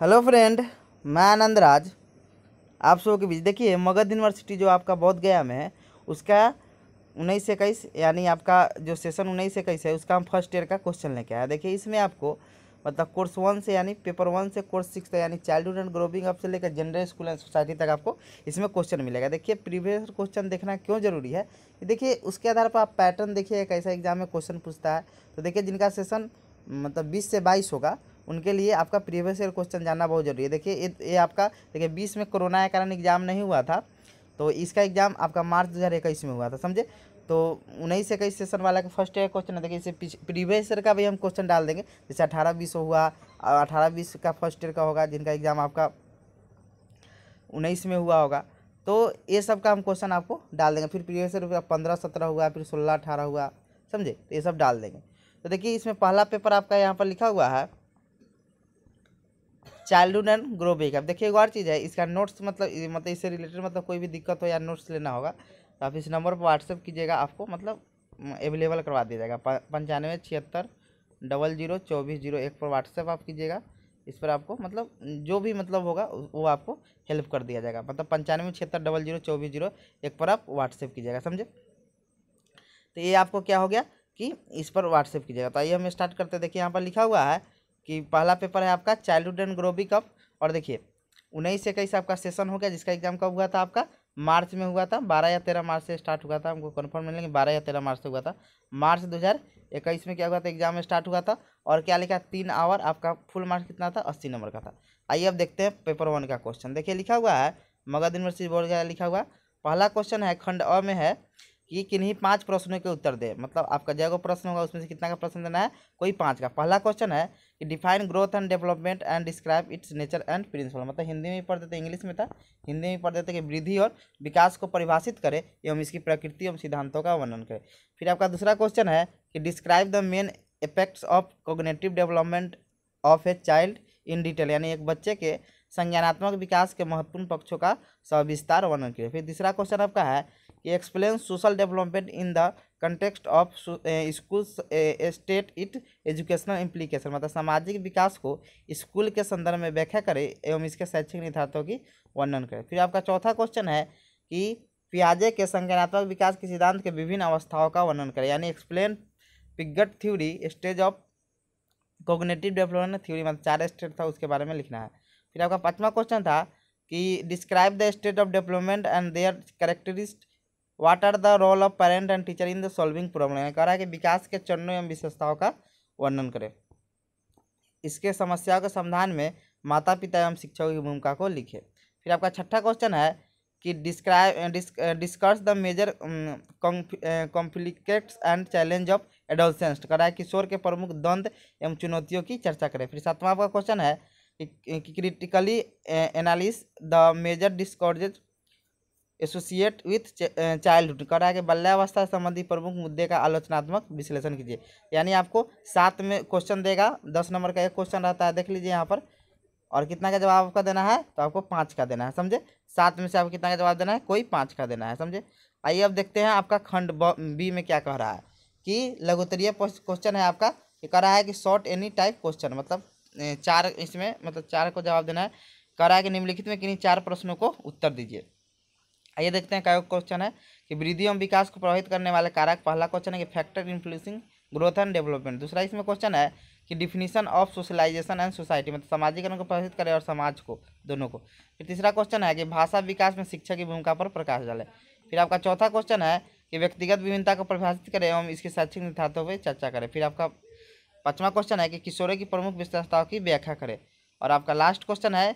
hello friend मैं आनंद राज आप सबों के बीच देखिए मगध यूनिवर्सिटी जो आपका बौद्ध गया में है उसका उन्नीस से इक्कीस यानी आपका जो सेशन उन्नीस से इक्कीस है उसका हम फर्स्ट ईयर का क्वेश्चन लेके आया देखिए इसमें आपको मतलब कोर्स वन से यानी पेपर वन से कोर्स सिक्स तक यानी चाइल्डहुड एंड ग्रोविंग अप से लेकर जनरल स्कूल एंड सोसाइटी तक आपको इसमें क्वेश्चन मिलेगा देखिए प्रीवियस क्वेश्चन देखना क्यों जरूरी है देखिए उसके आधार पर आप पैटर्न देखिए कैसा एग्जाम में क्वेश्चन पूछता है तो देखिए जिनका सेशन मतलब बीस से बाईस होगा उनके लिए आपका प्रीवियस ईयर क्वेश्चन जानना बहुत जरूरी है देखिए ये ये आपका देखिए बीस में कोरोना के कारण एग्जाम नहीं हुआ था तो इसका एग्जाम आपका मार्च दो हज़ार इक्कीस में हुआ था समझे तो उन्नीस से इक्कीस सेशन वाला का फर्स्ट ईयर क्वेश्चन है देखिए इसे प्रीवियस ईयर का भी हम क्वेश्चन डाल देंगे जैसे अठारह बीस हुआ अठारह बीस का फर्स्ट ईयर का होगा जिनका एग्जाम आपका उन्नीस में हुआ होगा तो ये सब का हम क्वेश्चन आपको डाल देंगे फिर प्रीवियस ईयर पंद्रह सत्रह हुआ फिर सोलह अठारह हुआ समझे तो ये सब डाल देंगे तो देखिए इसमें पहला पेपर आपका यहाँ पर लिखा हुआ है चाइल्डहुड एंड ग्रो बेक अब देखिए एक और चीज़ है इसका नोट्स मतलब मतलब इससे रिलेटेड मतलब कोई भी दिक्कत हो या नोट्स लेना होगा तो आप इस नंबर पर व्हाट्सअप कीजिएगा आपको मतलब अवेलेबल करवा दिया जाएगा पंचानवे छिहत्तर डबल जीरो चौबीस जीरो एक पर व्हाट्सएप आप कीजिएगा इस पर आपको मतलब जो भी मतलब होगा वो आपको हेल्प कर दिया जाएगा मतलब पंचानवे छिहत्तर डबल जीरो चौबीस जीरो एक पर आप व्हाट्सएप कीजिएगा समझे तो ये आपको क्या हो गया कि इस पर व्हाट्सएप कीजिएगा तो आइए हम स्टार्ट करते हैं देखिए यहाँ पर लिखा हुआ है कि पहला पेपर है आपका चाइल्डहुड एंड ग्रोविंग अप और देखिए उन्नीस इक्कीस आपका सेशन हो गया जिसका एग्जाम कब हुआ था आपका मार्च में हुआ था बारह या तेरह मार्च से स्टार्ट हुआ था हमको कन्फर्म नहीं लेकिन बारह या तेरह मार्च से हुआ था मार्च दो हज़ार इक्कीस में क्या हुआ था एग्जाम स्टार्ट हुआ था और क्या लिखा तीन आवर आपका फुल मार्क्स कितना था अस्सी नंबर का था आइए अब देखते हैं पेपर वन का क्वेश्चन देखिए लिखा हुआ है मगध यूनिवर्सिटी बोर्ड का लिखा हुआ पहला क्वेश्चन है खंड अ में है कि किन्हीं पांच प्रश्नों के उत्तर दे मतलब आपका जय को प्रश्न होगा उसमें से कितना का प्रश्न देना है कोई पांच का पहला क्वेश्चन है define growth and development and describe its nature and principle मतलब हिंदी में पढ़ देते तो इंग्लिश में था हिंदी में पढ़ देते कि वृद्धि और विकास को परिभाषित करें एवं इसकी प्रकृति एवं सिद्धांतों का वर्णन करें फिर आपका दूसरा क्वेश्चन है कि describe the main effects of cognitive development of a child in detail यानी एक बच्चे के संज्ञानात्मक विकास के महत्वपूर्ण पक्षों का सविस्तार वर्णन करें फिर तीसरा क्वेश्चन आपका है explain social development in the the context of school state it educational implication मतलब सामाजिक विकास को स्कूल के संदर्भ में व्याख्या करें एवं इसके शैक्षिक निहितार्थों की वर्णन करें फिर आपका चौथा क्वेश्चन है कि पियाजे के संज्ञानात्मक विकास के सिद्धांत के विभिन्न अवस्थाओं का वर्णन करें यानी explain Piaget theory stage of cognitive development theory मतलब चार स्टेट था उसके बारे में लिखना है फिर आपका पाँचवा क्वेश्चन था कि describe the state of development and their characteristic what are the role of parent and teacher in the solving problem है कह रहा है कि विकास के चरणों एवं विशेषताओं का वर्णन करें इसके समस्याओं के समाधान में माता पिता एवं शिक्षकों की भूमिका को लिखें फिर आपका छठा क्वेश्चन है कि describe discuss the major complicates and challenge of adolescence कर रहा है किशोर के प्रमुख द्वंद एवं चुनौतियों की चर्चा करें फिर सातवां आपका क्वेश्चन है कि critically analyse the major discourages associate with childhood कराया कि बाल्यावस्था संबंधी प्रमुख मुद्दे का आलोचनात्मक विश्लेषण कीजिए यानी आपको सात में क्वेश्चन देगा दस नंबर का एक क्वेश्चन रहता है देख लीजिए यहाँ पर और कितना का जवाब आपका देना है तो आपको पाँच का देना है समझे सात में से आपको कितना का जवाब देना है कोई पाँच का देना है समझे आइए अब देखते हैं आपका खंड बी में क्या कह रहा है कि लघुतरीय क्वेश्चन है आपका ये कह रहा है कि शॉर्ट एनी टाइप क्वेश्चन मतलब eh, चार इसमें मतलब चार को जवाब देना है कह रहा है कि निम्नलिखित में किन्हीं चार प्रश्नों को उत्तर दीजिए आइए देखते हैं क्या क्वेश्चन है कि वृद्धि एवं विकास को प्रभावित करने वाले कारक पहला क्वेश्चन है कि factor influencing growth and development दूसरा इसमें क्वेश्चन है कि definition of socialization and society मतलब सामाजिकरण को प्रभावित करे और समाज को दोनों को फिर तीसरा क्वेश्चन है कि भाषा विकास में शिक्षा की भूमिका पर प्रकाश डाले फिर आपका चौथा क्वेश्चन है कि व्यक्तिगत विभिन्नता को परिभाषित करें एवं इसके शैक्षिक निधार्थों पर चर्चा करें फिर आपका पांचवा क्वेश्चन है कि किशोरों की प्रमुख विशेषताओं की व्याख्या करें और आपका लास्ट क्वेश्चन है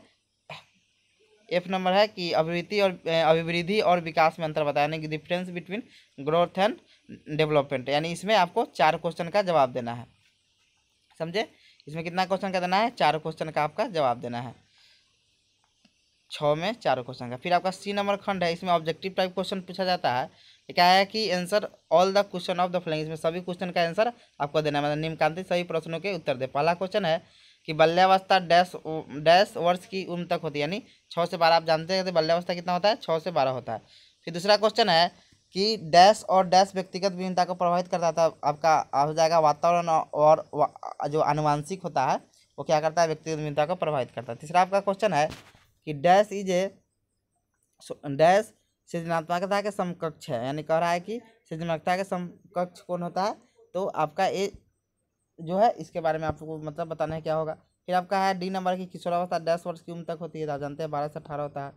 एफ नंबर है कि अभिवृत्ति और अभिवृद्धि और विकास में अंतर बताया यानी कि difference between growth and development यानी इसमें आपको चार क्वेश्चन का जवाब देना है समझे इसमें कितना क्वेश्चन का देना है चार क्वेश्चन का आपका जवाब देना है छ में चार क्वेश्चन का फिर आपका सी नंबर खंड है इसमें ऑब्जेक्टिव टाइप क्वेश्चन पूछा जाता है क्या है कि answer all the question of the following इसमें सभी क्वेश्चन का आंसर आपको देना है मतलब निम्नकांति सभी प्रश्नों के उत्तर दे पहला क्वेश्चन है कि बल्यावस्था डैश डैश वर्ष की उम्र तक होती है यानी छः से बारह आप जानते हैं कि बल्यावस्था कितना होता है छः से बारह होता है फिर दूसरा क्वेश्चन है कि डैश और डैश व्यक्तिगत विभिन्नता को प्रभावित करता था आपका हो जाएगा वातावरण और जो आनुवंशिक होता है वो क्या करता है व्यक्तिगत विभिन्नता को प्रभावित करता है तीसरा आपका क्वेश्चन है कि डैश इज ए डैश सृजनात्मकता के समकक्ष है यानी कह रहा है कि सृजनात्मकता के समकक्ष कौन होता है तो आपका ये जो है इसके बारे में आप लोग मतलब बताना है क्या होगा फिर आपका है डी नंबर की किशोरावस्था दस वर्ष की उम्र तक होती है तो आप जानते हैं बारह से अठारह होता है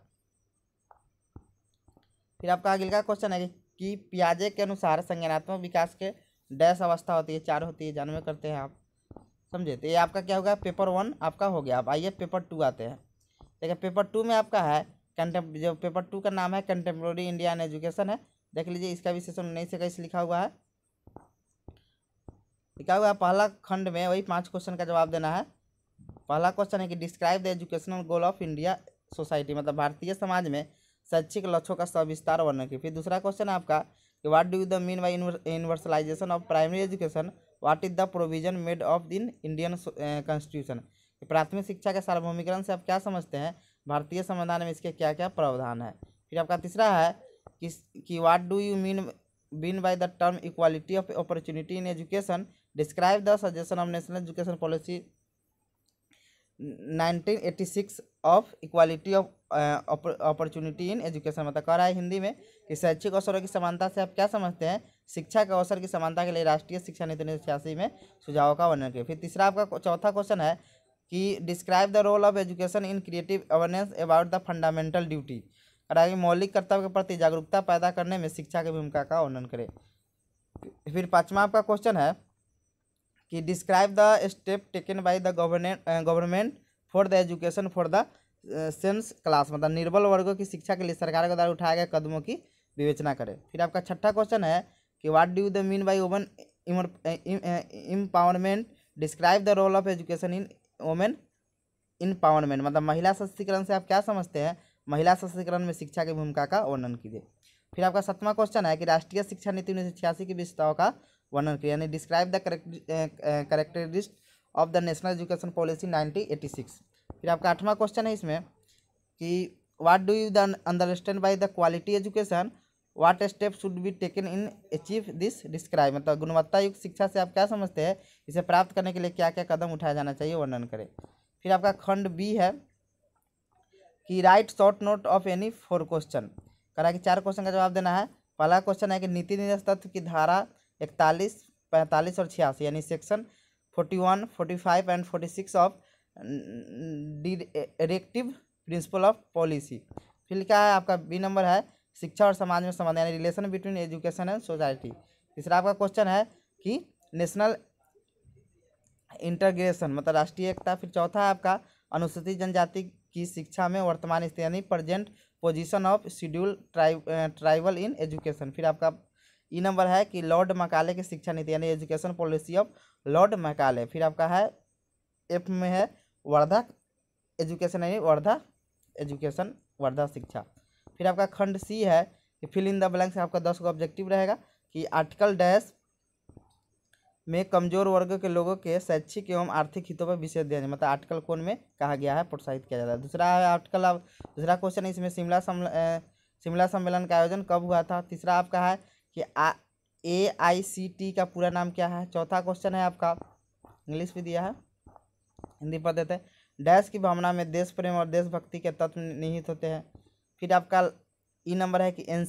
फिर आपका अगले का क्वेश्चन है कि प्याजे के अनुसार संज्ञानात्मक विकास के डैश अवस्था होती है चार होती है जानवे करते हैं आप समझे तो ये आपका क्या होगा पेपर वन आपका हो गया आप आइए पेपर टू आते हैं देखिए पेपर टू में आपका है कंटे जो पेपर टू का नाम है कंटेम्प्रोरी इंडिया एजुकेशन है देख लीजिए इसका भी सेशन उन्नीस से इक्कीस लिखा हुआ है क्या हुआ पहला खंड में वही पांच क्वेश्चन का जवाब देना है पहला क्वेश्चन है कि describe the educational goal of India society मतलब भारतीय समाज में शैक्षिक लक्ष्यों का सविस्तार वर्णन की फिर दूसरा क्वेश्चन है आपका कि what do the mean by universalization of primary education what is the provision made of in Indian constitution प्राथमिक शिक्षा के सार्वभौमिकरण से आप क्या समझते हैं भारतीय संविधान में इसके क्या क्या प्रावधान है फिर आपका तीसरा है कि कि what do you mean been by the term equality of opportunity in education describe the suggestion of national education policy 1986 of equality of opportunity in education मतलब कह रहा है हिंदी में कि शैक्षिक अवसरों की समानता से आप क्या समझते हैं शिक्षा के अवसर की समानता के लिए राष्ट्रीय शिक्षा नीति उन्नीस छियासी में सुझावों का वर्णन किया फिर तीसरा आपका चौथा क्वेश्चन है कि describe the role of education in creative awareness about the fundamental duty कराए मौलिक कर्तव्य के प्रति जागरूकता पैदा करने में शिक्षा की भूमिका का वर्णन करें फिर पाँचवा आपका क्वेश्चन है कि describe the step taken by the government government for the education for the sense class मतलब निर्बल वर्गों की शिक्षा के लिए सरकार के द्वारा उठाए गए कदमों की विवेचना करें फिर आपका छठा क्वेश्चन है कि what do the mean by woman empowerment describe the role of education in women empowerment मतलब महिला सशक्तिकरण से आप क्या समझते हैं महिला सशक्तिकरण में शिक्षा की भूमिका का वर्णन कीजिए फिर आपका सतवा क्वेश्चन है कि राष्ट्रीय शिक्षा नीति उन्नीस सौ छियासी की विशेषताओं का वर्णन किया यानी describe the characteristic of the national education policy nineteen eighty six फिर आपका आठवां क्वेश्चन है इसमें कि what do you the understand by the quality education what step should be taken in achieve this describe मतलब गुणवत्ता युक्त शिक्षा से आप क्या समझते हैं इसे प्राप्त करने के लिए क्या क्या कदम उठाया जाना चाहिए वर्णन करें फिर आपका खंड बी है कि write short note of any four question करा कि चार क्वेश्चन का जवाब देना है पहला क्वेश्चन है कि नीति निर्देश तत्व की धारा इकतालीस पैंतालीस और छियासी यानी section forty one forty five and forty six of directive principle of policy फिर क्या है आपका बी नंबर है शिक्षा और समाज में संबंध यानी relation between education and society तीसरा आपका क्वेश्चन है कि नेशनल इंटरग्रेशन मतलब राष्ट्रीय एकता फिर चौथा है आपका अनुसूचित जनजाति की शिक्षा में वर्तमान स्थिति यानी present position of schedule tribe tribal in education फिर आपका ई नंबर है कि लॉर्ड मकाले की शिक्षा नीति यानी education policy of Lord Macaulay फिर आपका है एफ में है वर्धा एजुकेशन यानी वर्धा एजुकेशन वर्धा शिक्षा फिर आपका खंड सी है कि फिल इन द ब्लैंक्स आपका दस का ऑब्जेक्टिव रहेगा कि आर्टिकल डैश में कमजोर वर्ग के लोगों के शैक्षिक एवं आर्थिक हितों पर विशेष ध्यान मतलब आर्टिकल कौन में कहा गया है प्रोत्साहित किया जाता है दूसरा आर्टिकल अब दूसरा क्वेश्चन इसमें शिमला शिमला सम्मेलन का आयोजन कब हुआ था तीसरा आपका है कि आ ए आई सी टी का पूरा नाम क्या है चौथा क्वेश्चन है आपका इंग्लिश भी दिया है हिंदी पढ़ देते हैं डैश की भावना में देश प्रेम और देशभक्ति के तत्व निहित होते हैं फिर आपका ई e नंबर है कि एन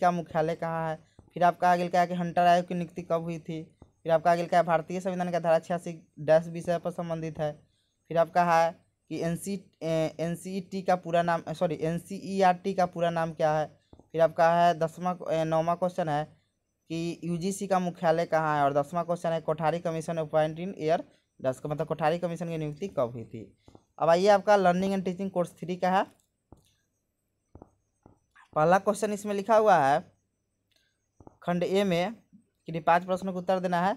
का मुख्यालय कहाँ है फिर आपका आगे क्या है कि हंटर आयोग की नियुक्ति कब हुई थी फिर आपका आगे क्या है भारतीय संविधान का धारा छियासी डैश विषय पर संबंधित है फिर आपका है कि N C N C E T का पूरा नाम sorry N C E R T का पूरा नाम क्या है फिर आपका है दसवा नौवा क्वेश्चन है कि यूजीसी का मुख्यालय कहाँ है और दसवां क्वेश्चन है Kothari commission appoint in year दस का मतलब कोठारी कमीशन की नियुक्ति कब हुई थी अब आइए आपका learning and teaching course three का है पहला क्वेश्चन इसमें लिखा हुआ है खंड ए में कि पांच प्रश्नों का उत्तर देना है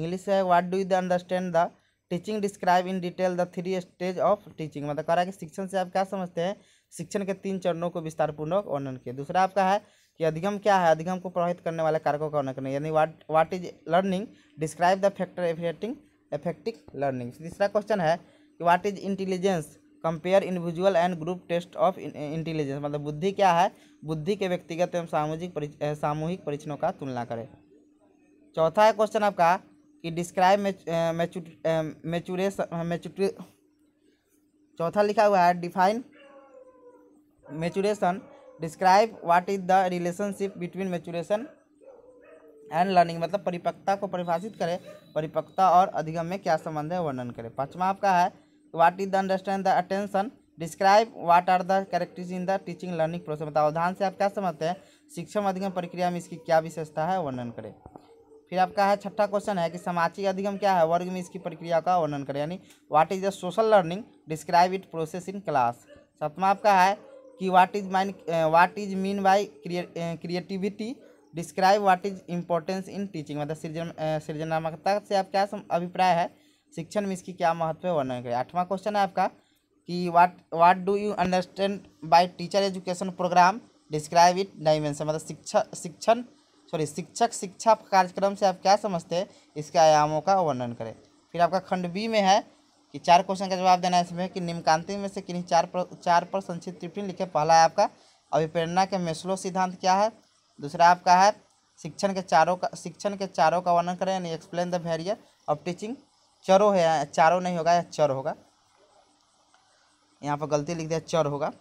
इंग्लिश है what do you understand the teaching describe in detail the three stage of teaching मतलब कह रहा है कि शिक्षण से आप क्या समझते हैं शिक्षण के तीन चरणों को विस्तारपूर्वक वर्णन किया दूसरा आपका है कि अधिगम क्या है अधिगम को प्रभावित करने वाले कारकों का वर्णन करना यानी what what is learning describe the factor affecting effective learning तीसरा क्वेश्चन है कि what is intelligence compare individual and group test of intelligence मतलब बुद्धि क्या है बुद्धि के व्यक्तिगत एवं सामूहिक सामूहिक परीक्षणों का तुलना करें चौथा है क्वेश्चन आपका कि डिस्क्राइब मेचुरेस मेचुरे चौथा लिखा हुआ है define maturation describe what is the relationship between maturation and learning मतलब परिपक्वता को परिभाषित करें परिपक्वता और अधिगम में क्या संबंध है वर्णन करें पाँचवा आपका है what is the understand the attention describe what are the characters in the teaching learning process मतलब अवधान से आप क्या समझते हैं शिक्षण अधिगम प्रक्रिया में इसकी क्या विशेषता है वर्णन करें फिर आपका है छठा क्वेश्चन है कि सामाजिक अधिगम क्या है वर्ग में इसकी प्रक्रिया का वर्णन करें यानी what is the social learning describe it process in class सातवां आपका है कि what is mine what is mean by creativity describe what is importance in teaching मतलब सृजन eh, सृजनात्मकता से आप क्या अभिप्राय है शिक्षण में इसकी क्या महत्व है वर्णन करें आठवां क्वेश्चन है आपका कि what what do you understand by teacher education program describe it dimension मतलब शिक्षा शिक्षण सॉरी शिक्षक शिक्षा कार्यक्रम से आप क्या समझते हैं इसके आयामों का वर्णन करें फिर आपका खंड बी में है कि चार क्वेश्चन का जवाब देना है इसमें कि निम्कांति में से किन्हीं चार पर चार पर संक्षिप्त टिप्पणी लिखे पहला है आपका अभिप्रेरणा के मेसलो सिद्धांत क्या है दूसरा आपका है शिक्षण के चारों का शिक्षण के चारों का वर्णन करें यानी explain the barrier of teaching चरो है चारों नहीं होगा या चर होगा यहाँ पर गलती लिख दिया चर होगा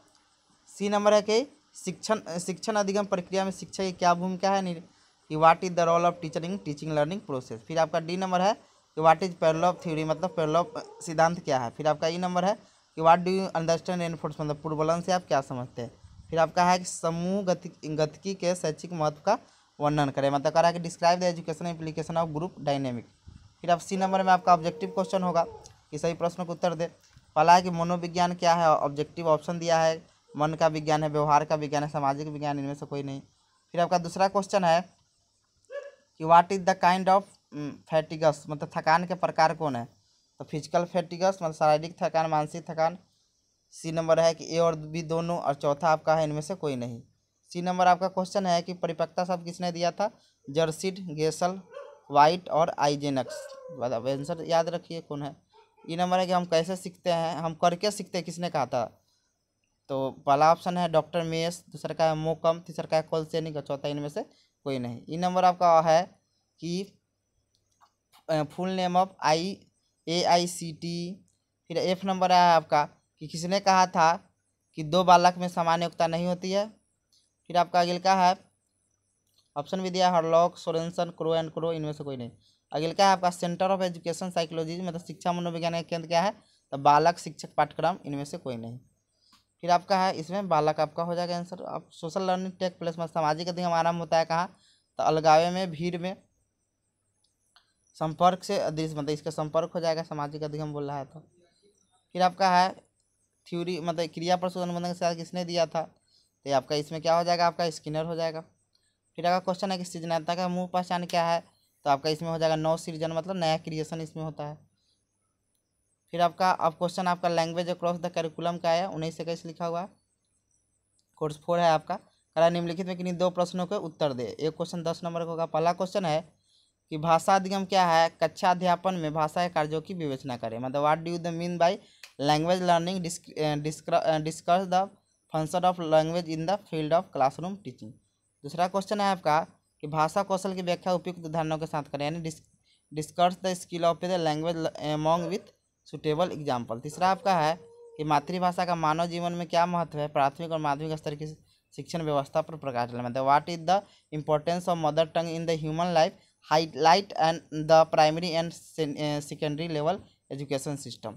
सी नंबर है कि शिक्षण शिक्षण अधिगम प्रक्रिया में शिक्षा की क्या भूमिका है कि what is the role of teacher in teaching learning process फिर आपका डी नंबर है कि व्हाट इज ऑफ थ्योरी मतलब पैरल ऑफ सिद्धांत क्या है फिर आपका ई नंबर है कि what do you understand an force मतलब पूर्वलन से आप क्या समझते हैं फिर आपका है कि समूह गति गतिकी के शैक्षिक महत्व का वर्णन करें मतलब कह रहा है कि describe the education application of group dynamic फिर आप सी नंबर में आपका ऑब्जेक्टिव क्वेश्चन होगा कि सही प्रश्न को उत्तर दे पहला है कि मनोविज्ञान क्या है ऑब्जेक्टिव ऑप्शन दिया है मन का विज्ञान है व्यवहार का विज्ञान है सामाजिक विज्ञान इनमें से कोई नहीं फिर आपका दूसरा क्वेश्चन है कि what is the kind of fatigues मतलब थकान के प्रकार कौन है तो फिजिकल फैटिगस मतलब शारीरिक थकान मानसिक थकान सी नंबर है कि ए और बी दोनों और चौथा आपका है इनमें से कोई नहीं सी नंबर आपका क्वेश्चन है कि परिपक्ता शब्द किसने दिया था जर्सिड गेसल वाइट और आइजेनक्स अब मतलब आंसर याद रखिए कौन है ये e नंबर है कि हम कैसे सीखते हैं हम करके सीखते हैं किसने कहा था तो पहला ऑप्शन है डॉक्टर मेस दूसरा का है मोकम तीसरा का है कोलसेनिक और चौथा इनमें से कोई नहीं ये e नंबर आपका है कि full name of I A I C T फिर एफ नंबर है आपका कि किसने कहा था कि दो बालक में सामान्य योग्यता नहीं होती है फिर आपका अगिल का है ऑप्शन भी दिया Hurlock Sorenson Crow and Crow इनमें से कोई नहीं अगिल का है आपका सेंटर ऑफ एजुकेशन साइकोलॉजी मतलब शिक्षा मनोविज्ञान का केंद्र क्या है तो बालक शिक्षक पाठ्यक्रम इनमें से कोई नहीं फिर आपका है इसमें बालक आपका हो जाएगा आंसर अब सोशल लर्निंग टेक प्लेस में सामाजिक अधिक आरम्भ होता है कहाँ तो अलगावे में भीड़ में संपर्क से अदृश्य मतलब इसका संपर्क हो जाएगा सामाजिक अधिगम बोल रहा है तो फिर आपका है थ्योरी मतलब क्रिया पर अनुबंधन के साथ किसने दिया था तो आपका इसमें क्या हो जाएगा आपका स्किनर हो जाएगा फिर आपका क्वेश्चन है कि सृजनता का मुँह पहचान क्या है तो आपका इसमें हो जाएगा नौ सृजन मतलब नया क्रिएशन इसमें होता है फिर आपका अब क्वेश्चन आपका लैंग्वेज अक्रॉस द करिकुलम का है उन्नीस इक्कीस लिखा हुआ है कोर्स फोर है आपका कला निम्नलिखित में किन्हीं दो प्रश्नों के उत्तर दे एक क्वेश्चन दस नंबर का होगा पहला क्वेश्चन है कि भाषा अधिगम क्या है कक्षा अध्यापन में भाषा के कार्यों की विवेचना करें मतलब what do the mean by language learning discuss the function of language in the field of classroom teaching दूसरा क्वेश्चन है आपका कि भाषा कौशल की व्याख्या उपयुक्त उदाहरणों के साथ करें यानी discuss the skill of the language among with suitable example तीसरा आपका है कि मातृभाषा का मानव जीवन में क्या महत्व है प्राथमिक और माध्यमिक स्तर की शिक्षण व्यवस्था पर प्रकाश डालना मतलब what is the importance of mother tongue in the human life highlight and the primary and secondary level education system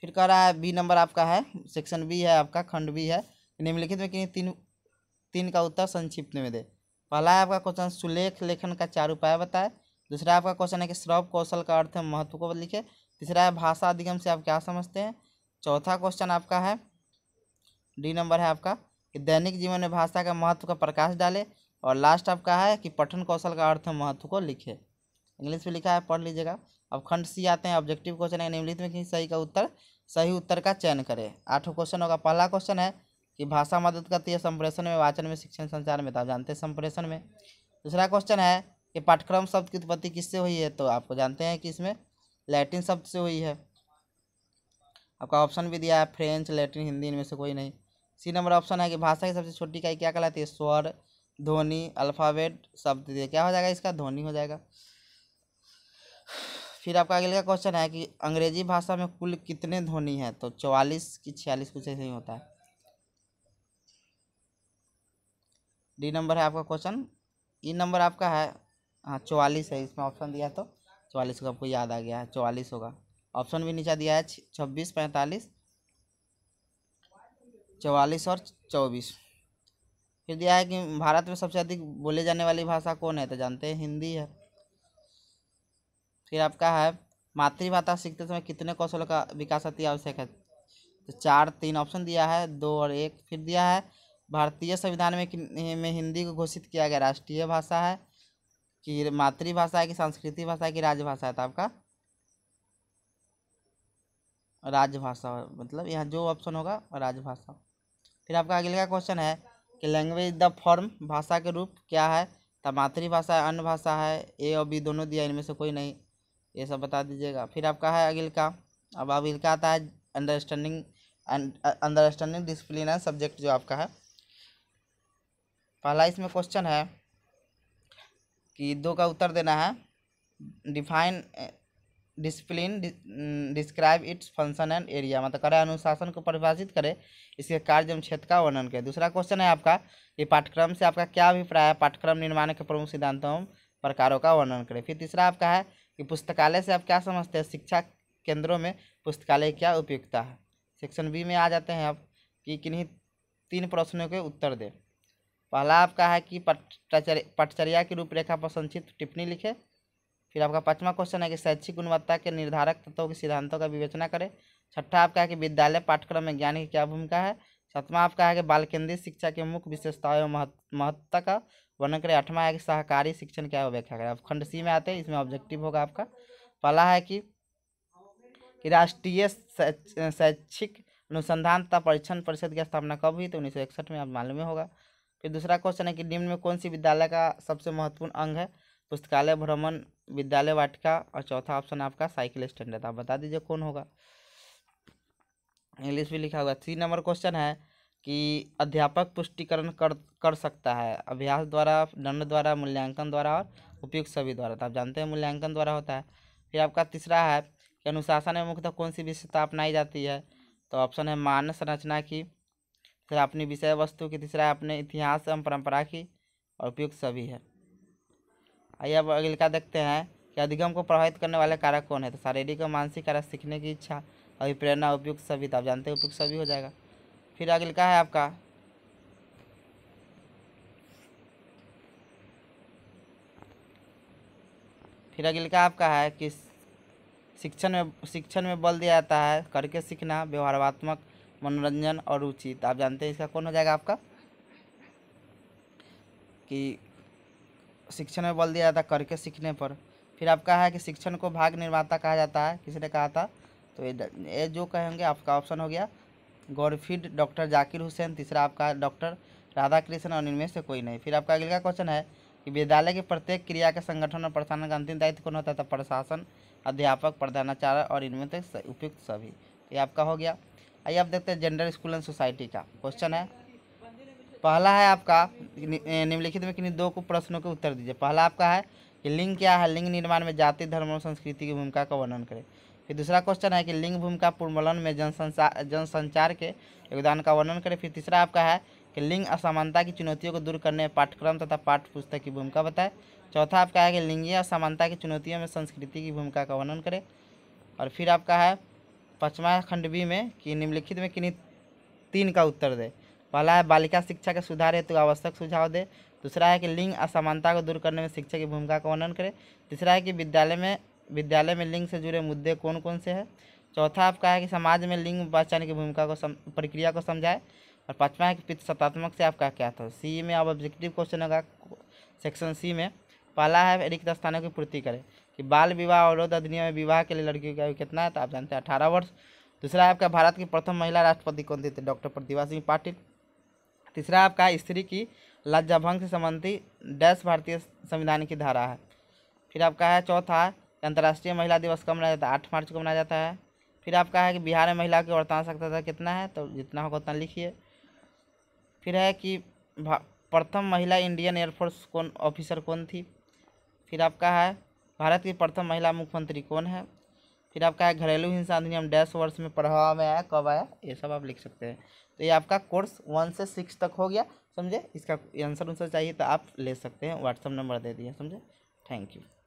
फिर कह रहा है बी नंबर आपका है सेक्शन बी है आपका खंड बी है निम्नलिखित में किन्हीं तीन तीन का उत्तर संक्षिप्त में दे पहला है आपका क्वेश्चन सुलेख लेखन का चार उपाय बताए दूसरा आपका क्वेश्चन है कि श्रव कौशल का अर्थ महत्व को लिखे तीसरा है भाषा अधिगम से आप क्या समझते हैं चौथा क्वेश्चन आपका है डी नंबर है आपका कि दैनिक जीवन में भाषा का महत्व का प्रकाश डाले और लास्ट आपका है कि पठन कौशल का अर्थ महत्व को लिखे इंग्लिश में लिखा है पढ़ लीजिएगा अब खंड सी आते हैं ऑब्जेक्टिव क्वेश्चन है निम्नलिखित में कि सही का उत्तर सही उत्तर का चयन करें आठों क्वेश्चन होगा पहला क्वेश्चन है कि भाषा मदद करती है संप्रेषण में वाचन में शिक्षण संचार में तो आप जानते हैं संप्रेषण में दूसरा क्वेश्चन है कि पाठ्यक्रम शब्द की उत्पत्ति किससे हुई है तो आपको जानते हैं कि इसमें लैटिन शब्द से हुई है आपका ऑप्शन भी दिया है फ्रेंच लैटिन हिंदी इनमें से कोई नहीं सी नंबर ऑप्शन है कि भाषा की सबसे छोटी इकाई क्या कहलाती है स्वर ध्वनि अल्फ़ाबेट शब्द दिए क्या हो जाएगा इसका ध्वनि हो जाएगा फिर आपका अगले का क्वेश्चन है कि अंग्रेजी भाषा में कुल कितने ध्वनि है तो चौवालीस की छियालीस कुछ ऐसे ही होता है डी नंबर है आपका क्वेश्चन ई नंबर आपका है हाँ चौवालीस है इसमें ऑप्शन दिया तो चौवालीस को आपको याद आ गया है चौवालीस होगा ऑप्शन भी नीचा दिया है छब्बीस पैंतालीस चौवालीस और चौबीस फिर दिया है कि भारत में सबसे अधिक बोले जाने वाली भाषा कौन है तो जानते हैं हिंदी है फिर आपका है मातृभाषा सीखते समय कितने कौशल का विकास अति आवश्यक है तो चार तीन ऑप्शन दिया है दो और एक फिर दिया है भारतीय संविधान में में हिंदी को घोषित किया गया राष्ट्रीय भाषा है कि मातृभाषा है कि सांस्कृतिक भाषा है कि राजभाषा है तो आपका राजभाषा मतलब यहाँ जो ऑप्शन होगा राजभाषा फिर आपका अगले का क्वेश्चन है कि लैंग्वेज द फॉर्म भाषा के रूप क्या है तो मातृभाषा है अन्य भाषा है ए और बी दोनों दिया इनमें से कोई नहीं ये सब बता दीजिएगा फिर आपका है अगिल का अब अगिल का आता है अंडरस्टैंडिंग अंडरस्टैंडिंग डिसप्लिन है सब्जेक्ट जो आपका है पहला इसमें क्वेश्चन है कि दो का उत्तर देना है define discipline describe its function and area मतलब करें अनुशासन को परिभाषित करें इसके कार्य एवं क्षेत्र का वर्णन करें दूसरा क्वेश्चन है आपका कि पाठ्यक्रम से आपका क्या अभिप्राय है पाठ्यक्रम निर्माण के प्रमुख सिद्धांतों एवं प्रकारों का वर्णन करें फिर तीसरा आपका है कि पुस्तकालय से आप क्या समझते हैं शिक्षा केंद्रों में पुस्तकालय क्या उपयुक्तता है सेक्शन बी में आ जाते हैं आप कि किन्हीं तीन प्रश्नों के उत्तर दें पहला आपका है कि पटचर्या की रूपरेखा पर संक्षिप्त टिप्पणी लिखें फिर आपका पाँचवा क्वेश्चन है कि शैक्षिक गुणवत्ता के निर्धारक तत्वों के सिद्धांतों का विवेचना करें छठा आपका है कि विद्यालय पाठ्यक्रम में ज्ञान की क्या भूमिका है सातवां आपका है कि बाल केंद्रित शिक्षा के मुख्य विशेषताओं एवं महत्व का वर्णन करें आठवां है कि सहकारी शिक्षण क्या व्याख्या करें अब खंड सी में आते हैं इसमें ऑब्जेक्टिव होगा आपका पहला है कि राष्ट्रीय शैक्षिक अनुसंधान तथा परीक्षण परिषद की स्थापना कब हुई तो उन्नीस में आप मालूम होगा फिर दूसरा क्वेश्चन है कि निम्न में कौन सी विद्यालय का सबसे महत्वपूर्ण अंग है पुस्तकालय भ्रमण विद्यालय वाटिका और चौथा ऑप्शन आपका साइकिल स्टैंड रहता है बता दीजिए कौन होगा इंग्लिश भी लिखा हुआ थ्री नंबर क्वेश्चन है कि अध्यापक पुष्टिकरण कर कर सकता है अभ्यास द्वारा दंड द्वारा मूल्यांकन द्वारा और उपयुक्त सभी द्वारा तो आप जानते हैं मूल्यांकन द्वारा होता है फिर आपका तीसरा है कि अनुशासन में मुख्यतः कौन सी विशेषता अपनाई जाती है तो ऑप्शन है मान संरचना की फिर अपनी विषय वस्तु की तीसरा है अपने इतिहास एवं परम्परा की और उपयुक्त सभी है आइए अब अगले का देखते हैं कि अधिगम को प्रभावित करने वाले कारक कौन है तो शारीरिक और मानसिक कारक सीखने की इच्छा प्रेरणा उपयुक्त सभी तो आप जानते हैं उपयुक्त सभी हो जाएगा फिर अगले का है आपका फिर अगले का आपका है कि शिक्षण में शिक्षण में बल दिया जाता है करके सीखना व्यवहारात्मक मनोरंजन और रुचि तो आप जानते हैं इसका कौन हो जाएगा आपका कि शिक्षण में बल दिया जाता है करके सीखने पर फिर आपका है कि शिक्षण को भाग निर्माता कहा जाता है किसी ने कहा था तो ये जो कहेंगे आपका ऑप्शन हो गया गौरफीड डॉक्टर जाकिर हुसैन तीसरा आपका डॉक्टर राधा कृष्ण और इनमें से कोई नहीं फिर आपका अगला क्वेश्चन है कि विद्यालय की प्रत्येक क्रिया के संगठन और प्रशासन का अंतिम दायित्व कौन होता था तो प्रशासन अध्यापक प्रधानाचार्य और इनमें से उपयुक्त सभी तो ये आपका हो गया आइए आप देखते हैं जेंडर स्कूल एंड सोसाइटी का क्वेश्चन है पहला है आपका निम्नलिखित में किन्हीं दो को प्रश्नों के उत्तर दीजिए पहला आपका है कि लिंग क्या है लिंग निर्माण में जाति धर्म और संस्कृति की भूमिका का वर्णन करें फिर दूसरा क्वेश्चन है कि लिंग भूमिका पूर्वलन में जनसंचार जनसंचार के योगदान का वर्णन करें फिर तीसरा आपका है कि लिंग असमानता की चुनौतियों को दूर करने में पाठ्यक्रम तथा पाठ्य पुस्तक की भूमिका बताए चौथा आपका है कि लिंगीय असमानता की चुनौतियों में संस्कृति की भूमिका का वर्णन करें और फिर आपका है पचवा खंड बी में कि निम्नलिखित में किन्हीं तीन का उत्तर दें पहला है बालिका शिक्षा के सुधार हेतु आवश्यक सुझाव दे दूसरा है कि लिंग असमानता को दूर करने में शिक्षा की भूमिका का वर्णन करें तीसरा है कि विद्यालय में विद्यालय में लिंग से जुड़े मुद्दे कौन कौन से हैं चौथा आपका है कि समाज में लिंग पहचान की भूमिका को सम, प्रक्रिया को समझाए और पाँचवा है कि पितृसत्तात्मक से आपका क्या था सी में अब ऑब्जेक्टिव क्वेश्चन होगा सेक्शन सी में पहला है रिक्त स्थानों की पूर्ति करें कि बाल विवाह अवरोध अधिनियम में विवाह के लिए लड़कियों का कितना है तो आप जानते हैं अठारह वर्ष दूसरा है आपका भारत की प्रथम महिला राष्ट्रपति कौन थी तो डॉक्टर प्रतिभा सिंह पाटिल तीसरा आपका स्त्री की लज्जाभंग से संबंधित डैश भारतीय संविधान की धारा है फिर आपका है चौथा अंतर्राष्ट्रीय महिला दिवस कब मनाया जाता है आठ मार्च को मनाया जाता है फिर आपका है कि बिहार में महिला की वर्तमान साक्षरता कितना है तो जितना होगा उतना लिखिए फिर है कि प्रथम महिला इंडियन एयरफोर्स कौन ऑफिसर कौन थी फिर आपका है भारत की प्रथम महिला मुख्यमंत्री कौन है फिर आपका है घरेलू हिंसा अधिनियम डैश वर्ष में प्रभाव में आया कब आया ये सब आप लिख सकते हैं तो ये आपका कोर्स वन से सिक्स तक हो गया समझे इसका आंसर उन्सर चाहिए तो आप ले सकते हैं व्हाट्सअप नंबर दे दिए समझे थैंक यू